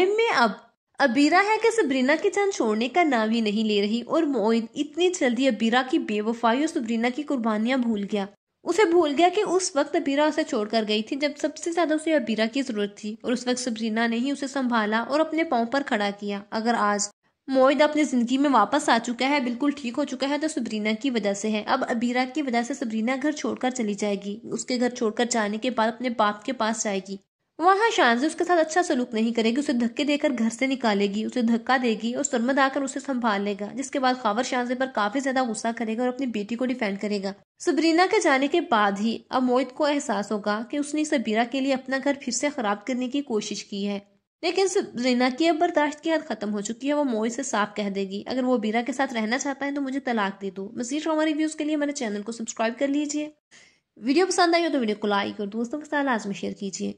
film में अब अबीरा है कि सबरीना की जान छोड़ने का नाम ही नहीं ले रही और मोइन इतनी जल्दी अबीरा की बेवफाई और सबरीना की कुर्बानियां भूल गया उसे भूल गया कि उस वक्त अबीरा उसे छोड़कर गई थी जब सबसे ज्यादा उसे अबीरा की जरूरत थी और उस वक्त सबरीना ने ही उसे संभाला और अपने पाँव पर खड़ा किया अगर आज मोहित अपनी जिंदगी में वापस आ चुका है बिल्कुल ठीक हो चुका है तो सबरीना की वजह से है अब अबीरा की वजह से सबरीना घर छोड़कर चली जाएगी उसके घर छोड़कर जाने के बाद अपने बाप के पास जाएगी वहां शानजी उसके साथ अच्छा सलूक नहीं करेगी उसे धक्के देकर घर से निकालेगी उसे धक्का देगी और सरमद आकर उसे संभाल लेगा जिसके बाद खावर शानजी पर काफी ज्यादा गुस्सा करेगा और अपनी बेटी को डिफेंड करेगा सबरीना के जाने के बाद ही अब मोहित को एहसास होगा कि उसने सबीरा के लिए अपना घर फिर से खराब करने की कोशिश की है लेकिन सबरीना की अब बर्दाश्त की हद खत्म हो चुकी है वो मोहित से साफ कह देगी अगर वो बीरा के साथ रहना चाहता है तो मुझे तलाक दे दो मजीद ड्रामा रिव्यूज के लिए हमारे चैनल को सब्सक्राइब कर लीजिए वीडियो पसंद आई हो तो वीडियो को लाइक और दोस्तों के साथ लाजमी शेयर कीजिए